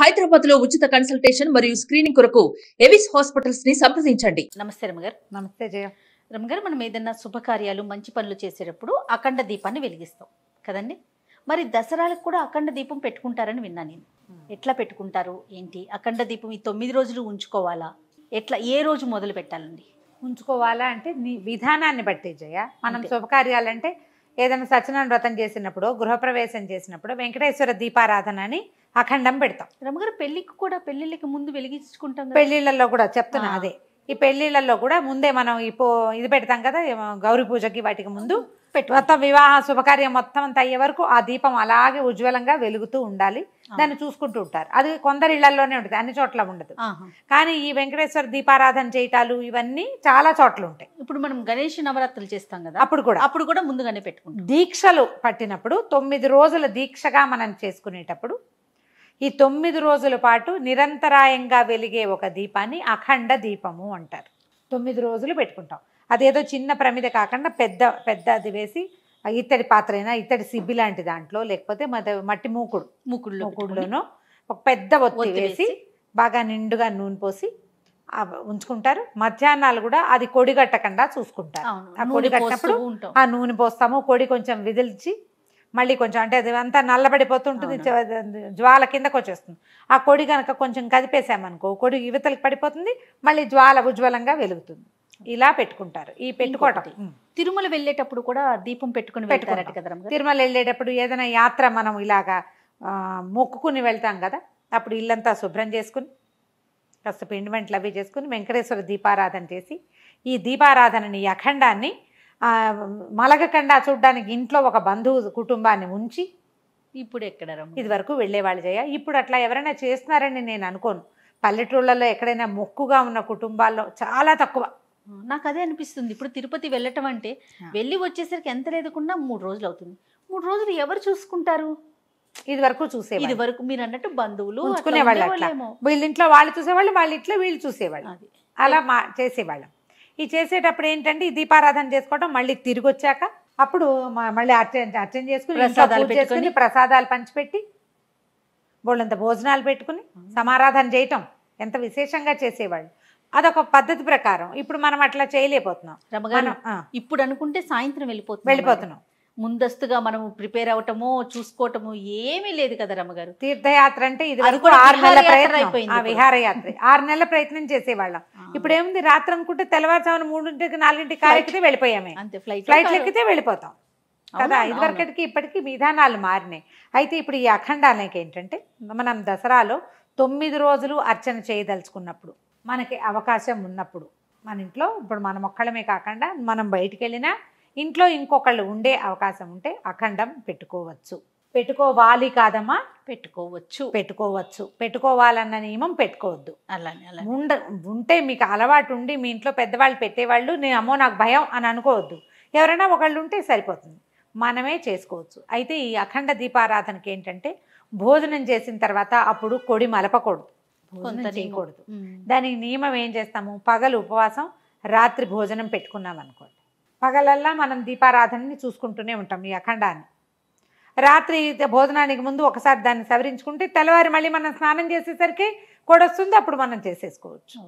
హైదరాబాద్ లో ఉచిత కన్సల్టేషన్ మరియు స్క్రీనింగ్ కొరకు ఎవిస్ హాస్పిటల్స్ ని సంప్రదించండి నమస్తే రమగారు నమస్తే జయ రమగారు మనం ఏదైనా శుభకార్యాలు మంచి పనులు చేసేటప్పుడు అఖండ దీపాన్ని వెలిగిస్తాం కదండి మరి దసరాలకు కూడా అఖండ దీపం పెట్టుకుంటారని విన్నా నేను ఎట్లా పెట్టుకుంటారు ఏంటి అఖండ దీపం ఈ తొమ్మిది రోజులు ఉంచుకోవాలా ఎట్లా ఏ రోజు మొదలు పెట్టాలండి ఉంచుకోవాలా అంటే నీ విధానాన్ని బట్టి జయ మనం శుభకార్యాలంటే ఏదైనా సత్యనారాయణ వ్రతం చేసినప్పుడు గృహప్రవేశం చేసినప్పుడు వెంకటేశ్వర దీపారాధన అని అఖండం పెడతాం రమగారు పెళ్లికి కూడా పెళ్లిళ్ళకి ముందు వెలిగించుకుంటాం పెళ్లిళ్ళల్లో కూడా చెప్తున్నా అదే ఈ పెళ్లిళ్ళల్లో కూడా ముందే మనం ఇప్పుడు ఇది పెడతాం కదా గౌరీ పూజకి వాటికి ముందు పెట్టు మొత్తం వివాహ శుభకార్యం మొత్తం అంత అయ్యే వరకు ఆ దీపం అలాగే ఉజ్వలంగా వెలుగుతూ ఉండాలి దాన్ని చూసుకుంటూ ఉంటారు అది కొందరి ఇళ్లలోనే ఉంటుంది అన్ని చోట్ల ఉండదు కానీ ఈ వెంకటేశ్వర దీపారాధన చేయటాలు ఇవన్నీ చాలా చోట్ల ఉంటాయి ఇప్పుడు మనం గణేష్ నవరాత్రులు చేస్తాం కదా అప్పుడు కూడా అప్పుడు కూడా ముందుగానే పెట్టుకుంటాం దీక్షలు పట్టినప్పుడు తొమ్మిది రోజుల దీక్షగా మనం చేసుకునేటప్పుడు ఈ తొమ్మిది రోజుల పాటు నిరంతరాయంగా వెలిగే ఒక దీపాన్ని అఖండ దీపము అంటారు తొమ్మిది రోజులు పెట్టుకుంటాం అదేదో చిన్న ప్రమిద కాకుండా పెద్ద పెద్ద అది వేసి ఇత్తడి పాత్ర అయినా ఇత్తడి సిబ్బి లాంటి దాంట్లో లేకపోతే మట్టి మూకుడు మూకుడు మూకుడులోనో ఒక పెద్ద ఒత్తి వేసి బాగా నిండుగా నూనె పోసి ఉంచుకుంటారు మధ్యాహ్నాలు కూడా అది కొడి కట్టకుండా చూసుకుంటారు ఆ కొడి కట్టినప్పుడు ఆ నూనె పోస్తాము కొడి కొంచెం విదిల్చి మళ్ళీ కొంచెం అంటే అది అంతా నల్లబడిపోతుంటుంది జ్వాల కిందకు వచ్చేస్తుంది ఆ కొడి కనుక కొంచెం కదిపేసామనుకో కొడి యువతలకు పడిపోతుంది మళ్ళీ జ్వాల ఉజ్వలంగా వెలుగుతుంది ఇలా పెట్టుకుంటారు ఈ పెట్టుకోవటం తిరుమల వెళ్ళేటప్పుడు కూడా దీపం పెట్టుకుని పెట్టుకున్నట్టు కదా తిరుమల వెళ్ళేటప్పుడు ఏదైనా యాత్ర మనం ఇలాగా మొక్కుకుని వెళ్తాం కదా అప్పుడు ఇల్లంతా శుభ్రం చేసుకుని కాస్త పిండిమెంట్లు అవి చేసుకుని వెంకటేశ్వర దీపారాధన చేసి ఈ దీపారాధనని ఈ అఖండాన్ని మలగకండా చూడడానికి ఇంట్లో ఒక బంధువు కుటుంబాన్ని ఉంచి ఇప్పుడు ఎక్కడ ఇది వరకు వెళ్ళేవాళ్ళు చేయ ఇప్పుడు అట్లా ఎవరైనా చేస్తున్నారని నేను అనుకోను పల్లెటూళ్ళలో ఎక్కడైనా మొక్కుగా ఉన్న కుటుంబాల్లో చాలా తక్కువ నాకు అదే అనిపిస్తుంది ఇప్పుడు తిరుపతి వెళ్ళటం అంటే వెళ్ళి వచ్చేసరికి ఎంత లేదకుండా మూడు రోజులు అవుతుంది మూడు రోజులు ఎవరు చూసుకుంటారు ఇది వరకు చూసే ఇది వరకు మీరు అన్నట్టు బంధువులు వీళ్ళ ఇంట్లో వాళ్ళు చూసేవాళ్ళు వాళ్ళ ఇంట్లో వీళ్ళు చూసేవాళ్ళు అలా మా చేసేవాళ్ళం ఈ చేసేటప్పుడు ఏంటంటే ఈ దీపారాధన చేసుకోవడం మళ్ళీ తిరిగి వచ్చాక అప్పుడు మళ్ళీ అర్చన అర్చన చేసుకుని చేసుకుని ప్రసాదాలు పంచిపెట్టి వాళ్ళంత భోజనాలు పెట్టుకుని సమారాధన చేయటం ఎంత విశేషంగా చేసేవాళ్ళు అదొక పద్ధతి ప్రకారం ఇప్పుడు మనం అట్లా చేయలేకపోతున్నాం రమగారు ఇప్పుడు అనుకుంటే సాయంత్రం వెళ్ళిపోతున్నాం వెళ్ళిపోతున్నాం ముందస్తుగా మనం ప్రిపేర్ అవటము చూసుకోవటము ఏమీ లేదు కదా రమ్మగారు తీర్థయాత్ర అంటే ఇది కూడా ఆరు నెలల ప్రయత్నం విహారయాత్ర ఆరు నెలల ప్రయత్నం చేసేవాళ్ళం ఇప్పుడు ఏముంది రాత్రి అనుకుంటే తెల్లవారుజామున మూడింటికి నాలుగింటి కారు ఎక్కితే వెళ్ళిపోయామే అంతే ఫ్లైట్ ఫ్లైట్లు ఎక్కితే వెళ్ళిపోతాం కదా ఇదివరకటికి ఇప్పటికీ విధానాలు మారినాయి అయితే ఇప్పుడు ఈ అఖండాలకి ఏంటంటే మనం దసరాలో తొమ్మిది రోజులు అర్చన చేయదలుచుకున్నప్పుడు మనకి అవకాశం ఉన్నప్పుడు మన ఇంట్లో ఇప్పుడు మనం ఒక్కళ్ళమే కాకుండా మనం బయటికి వెళ్ళినా ఇంట్లో ఇంకొకళ్ళు ఉండే అవకాశం ఉంటే అఖండం పెట్టుకోవచ్చు పెట్టుకోవాలి కాదమ్మా పెట్టుకోవచ్చు పెట్టుకోవచ్చు పెట్టుకోవాలన్న నియమం పెట్టుకోవద్దు అలానే అలా ఉండ ఉంటే మీకు అలవాటు ఉండి మీ ఇంట్లో పెద్దవాళ్ళు పెట్టేవాళ్ళు నేను అమ్మో నాకు భయం అని అనుకోవద్దు ఎవరైనా ఒకళ్ళు ఉంటే సరిపోతుంది మనమే చేసుకోవచ్చు అయితే ఈ అఖండ దీపారాధనకి ఏంటంటే భోజనం చేసిన తర్వాత అప్పుడు కొడి మలపకూడదు కొంత చేయకూడదు దానికి నియమం ఏం చేస్తాము పగలు ఉపవాసం రాత్రి భోజనం పెట్టుకున్నాం అనుకోండి పగలల్లా మనం దీపారాధనని చూసుకుంటూనే ఉంటాం ఈ అఖండాన్ని రాత్రి భోజనానికి ముందు ఒకసారి దాన్ని సవరించుకుంటే తెల్లవారి మళ్ళీ మనం స్నానం చేసేసరికి వస్తుంది అప్పుడు మనం చేసేసుకోవచ్చు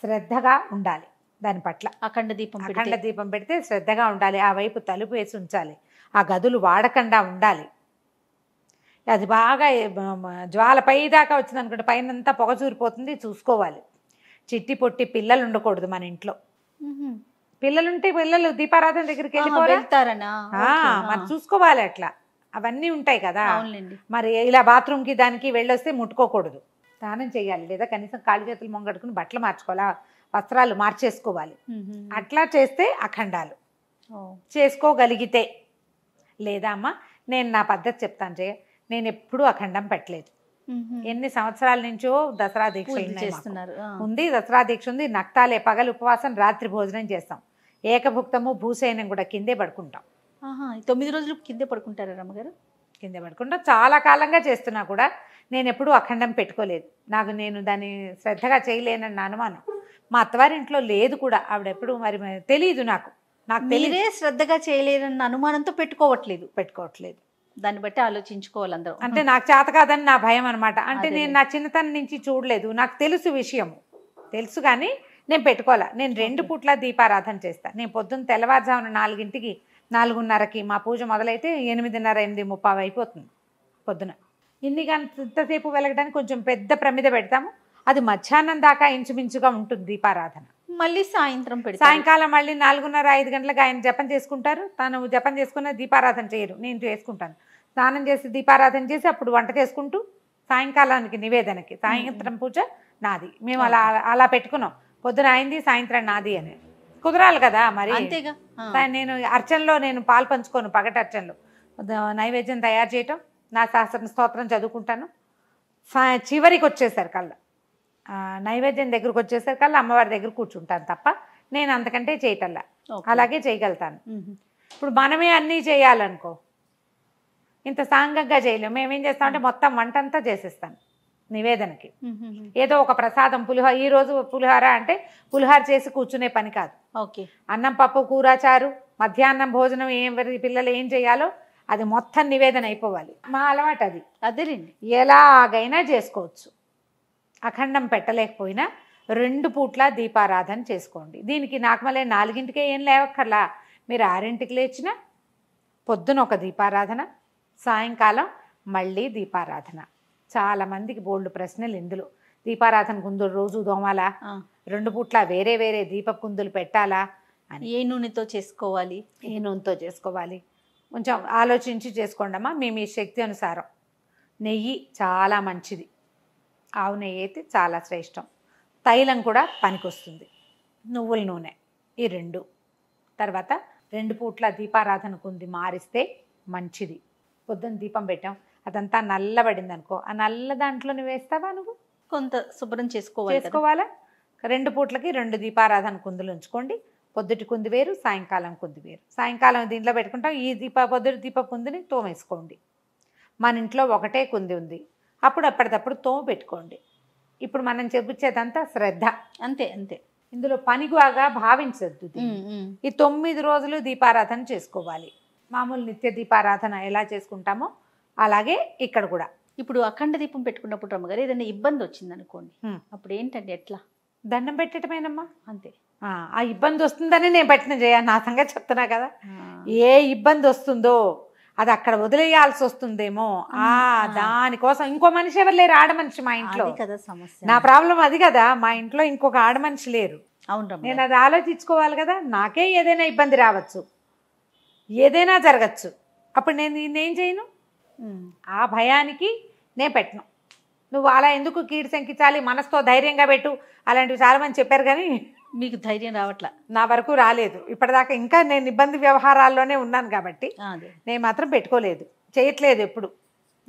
శ్రద్ధగా ఉండాలి దాని పట్ల అఖండ దీపం అఖండ దీపం పెడితే శ్రద్ధగా ఉండాలి ఆ వైపు తలుపు వేసి ఉంచాలి ఆ గదులు వాడకుండా ఉండాలి అది బాగా జ్వాల పై దాకా వచ్చింది అనుకుంటే పైన అంతా పొగ చూరిపోతుంది చూసుకోవాలి చిట్టి పొట్టి పిల్లలు ఉండకూడదు మన ఇంట్లో పిల్లలుంటే పిల్లలు దీపారాధన దగ్గరికి వెళ్ళిపోతారనా మరి చూసుకోవాలి అట్లా అవన్నీ ఉంటాయి కదా మరి ఇలా బాత్రూమ్కి దానికి వెళ్ళొస్తే ముట్టుకోకూడదు స్నానం చేయాలి లేదా కనీసం కాళ్ళు చేతులు మొంగడుకుని బట్టలు మార్చుకోవాలా వస్త్రాలు మార్చేసుకోవాలి అట్లా చేస్తే అఖండాలు చేసుకోగలిగితే లేదా అమ్మ నేను నా పద్ధతి చెప్తాను జయ నేను ఎప్పుడూ అఖండం పెట్టలేదు ఎన్ని సంవత్సరాల నుంచో దసరా దీక్ష చేస్తున్నారు ఉంది దసరా దీక్ష ఉంది నక్తాలే పగలు ఉపవాసం రాత్రి భోజనం చేస్తాం ఏకభుక్తము భూసేనం కూడా కిందే పడుకుంటాం తొమ్మిది రోజులు కిందే పడుకుంటారా రమ్మగారు కిందే పడుకుంటాం చాలా కాలంగా చేస్తున్నా కూడా నేను ఎప్పుడు అఖండం పెట్టుకోలేదు నాకు నేను దాన్ని శ్రద్ధగా చేయలేనని అనుమానం మా అత్తవారింట్లో లేదు కూడా ఆవిడెప్పుడు మరి తెలియదు నాకు నాకు తెలియదే శ్రద్ధగా చేయలేనన్న అనుమానంతో పెట్టుకోవట్లేదు పెట్టుకోవట్లేదు దాన్ని బట్టి ఆలోచించుకోవాలి అందరూ అంటే నాకు చేత కాదని నా భయం అనమాట అంటే నేను నా చిన్నతనం నుంచి చూడలేదు నాకు తెలుసు విషయం తెలుసు కానీ నేను పెట్టుకోవాలా నేను రెండు పూట్ల దీపారాధన చేస్తాను నేను పొద్దున్న తెల్లవారుజామున నాలుగింటికి నాలుగున్నరకి మా పూజ మొదలైతే ఎనిమిదిన్నర ఎనిమిది ముప్పై అయిపోతుంది పొద్దున ఇన్ని గంటసేపు వెలగడానికి కొంచెం పెద్ద ప్రమిద పెడతాము అది మధ్యాహ్నం దాకా ఇంచుమించుగా ఉంటుంది దీపారాధన మళ్ళీ సాయంత్రం పెడతారు సాయంకాలం మళ్ళీ నాలుగున్నర ఐదు గంటలకు ఆయన జపం చేసుకుంటారు తను జపం చేసుకున్న దీపారాధన చేయరు నేను చేసుకుంటాను స్నానం చేసి దీపారాధన చేసి అప్పుడు వంట చేసుకుంటూ సాయంకాలానికి నివేదనకి సాయంత్రం పూజ నాది మేము అలా అలా పెట్టుకున్నాం పొద్దున అయింది సాయంత్రం నాది అని కుదరాలి కదా మరి నేను అర్చనలో నేను పాలు పంచుకోను పగటి అర్చనలో నైవేద్యం తయారు చేయటం నా శాస్త్ర స్తోత్రం చదువుకుంటాను చివరికి వచ్చేసారు కళ్ళ నైవేద్యం దగ్గరకు వచ్చేసరికల్లా అమ్మవారి దగ్గర కూర్చుంటాను తప్ప నేను అంతకంటే చేయటల్లా అలాగే చేయగలుగుతాను ఇప్పుడు మనమే అన్నీ చేయాలనుకో ఇంత సాంగంగా చేయలేము మేమేం చేస్తామంటే మొత్తం వంట అంతా చేసేస్తాను నివేదనకి ఏదో ఒక ప్రసాదం పులిహోర ఈ రోజు పులిహోర అంటే పులిహోర చేసి కూర్చునే పని కాదు ఓకే అన్నం పప్పు కూర చారు మధ్యాహ్నం భోజనం ఏం పిల్లలు ఏం చేయాలో అది మొత్తం నివేదన అయిపోవాలి మా అలవాటు అది అదేలేండి ఎలాగైనా చేసుకోవచ్చు అఖండం పెట్టలేకపోయినా రెండు పూట్ల దీపారాధన చేసుకోండి దీనికి నాకు మళ్ళీ నాలుగింటికే ఏం లేవక్కర్లా మీరు ఆరింటికి లేచిన పొద్దున ఒక దీపారాధన సాయంకాలం మళ్ళీ దీపారాధన చాలామందికి బోల్డ్ ప్రశ్నలు ఇందులో దీపారాధన కుందులు రోజు దోమాలా రెండు పూట్ల వేరే వేరే దీప కుందులు పెట్టాలా అని ఏ నూనెతో చేసుకోవాలి ఏ నూనెతో చేసుకోవాలి కొంచెం ఆలోచించి చేసుకోండమ్మా మీ మీ శక్తి అనుసారం నెయ్యి చాలా మంచిది ఆవు నెయ్యి అయితే చాలా శ్రేష్టం తైలం కూడా పనికొస్తుంది నువ్వుల నూనె ఈ రెండు తర్వాత రెండు పూట్ల దీపారాధనకు ఉంది మారిస్తే మంచిది పొద్దున్న దీపం పెట్టాం అదంతా నల్లబడింది అనుకో ఆ నల్ల దాంట్లో నువ్వు వేస్తావా నువ్వు కొంత శుభ్రం చేసుకోవాలి చేసుకోవాలా రెండు పూట్లకి రెండు దీపారాధన కుందులు ఉంచుకోండి పొద్దుటి కుంది వేరు సాయంకాలం కుంది వేరు సాయంకాలం దీంట్లో పెట్టుకుంటాం ఈ దీప పొద్దుటి దీప కుందిని తోమేసుకోండి మన ఇంట్లో ఒకటే కుంది ఉంది అప్పుడు అప్పటికప్పుడు తోమ పెట్టుకోండి ఇప్పుడు మనం చెప్పించేదంతా శ్రద్ధ అంతే అంతే ఇందులో పనిగాగా భావించద్దు ఈ తొమ్మిది రోజులు దీపారాధన చేసుకోవాలి మామూలు నిత్య దీపారాధన ఎలా చేసుకుంటామో అలాగే ఇక్కడ కూడా ఇప్పుడు అఖండ దీపం పెట్టుకున్నప్పుడు రమ్మగారు ఏదైనా ఇబ్బంది వచ్చింది అనుకోండి అప్పుడు ఏంటండి ఎట్లా దండం పెట్టడమేనమ్మా అంతే ఆ ఇబ్బంది వస్తుందని నేను పెట్టిన చేయ నా సంగతి చెప్తున్నా కదా ఏ ఇబ్బంది వస్తుందో అది అక్కడ వదిలేయాల్సి వస్తుందేమో ఆ దానికోసం ఇంకో మనిషి ఎవరు లేరు ఆడమనిషి మా ఇంట్లో నా ప్రాబ్లం అది కదా మా ఇంట్లో ఇంకొక ఆడమనిషి లేరు అవును నేను అది ఆలోచించుకోవాలి కదా నాకే ఏదైనా ఇబ్బంది రావచ్చు ఏదైనా జరగచ్చు అప్పుడు నేను నేనేం చేయను ఆ భయానికి నేను పెట్టను నువ్వు అలా ఎందుకు కీడు శంకించాలి మనసుతో ధైర్యంగా పెట్టు అలాంటివి చాలామంది చెప్పారు కానీ మీకు ధైర్యం రావట్లా నా వరకు రాలేదు ఇప్పటిదాకా ఇంకా నేను ఇబ్బంది వ్యవహారాల్లోనే ఉన్నాను కాబట్టి నేను మాత్రం పెట్టుకోలేదు చేయట్లేదు ఎప్పుడు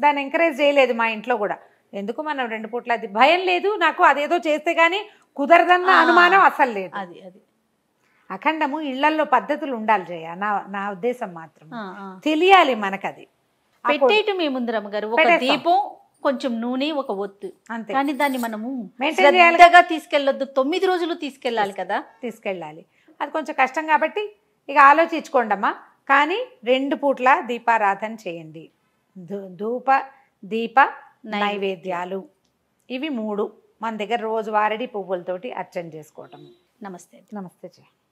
దాన్ని ఎంకరేజ్ చేయలేదు మా ఇంట్లో కూడా ఎందుకు మనం రెండు పూట్ల అది భయం లేదు నాకు అదేదో చేస్తే కానీ కుదరదన్న అనుమానం అసలు లేదు అది అది అఖండము ఇళ్లలో పద్ధతులు ఉండాలి జయ నా నా ఉద్దేశం మాత్రం తెలియాలి మనకది మీ ఏముందిరమ్మ గారు ఒక దీపం కొంచెం నూనె ఒక ఒత్తు అంతే కానీ దాన్ని మనము శ్రద్ధగా తీసుకెళ్ళొద్దు తొమ్మిది రోజులు తీసుకెళ్ళాలి కదా తీసుకెళ్ళాలి అది కొంచెం కష్టం కాబట్టి ఇక ఆలోచించుకోండమ్మా కానీ రెండు పూట్ల దీపారాధన చేయండి ధూప దీప నైవేద్యాలు ఇవి మూడు మన దగ్గర వారడి పువ్వులతోటి అర్చన చేసుకోవటం నమస్తే నమస్తే చెయ్యి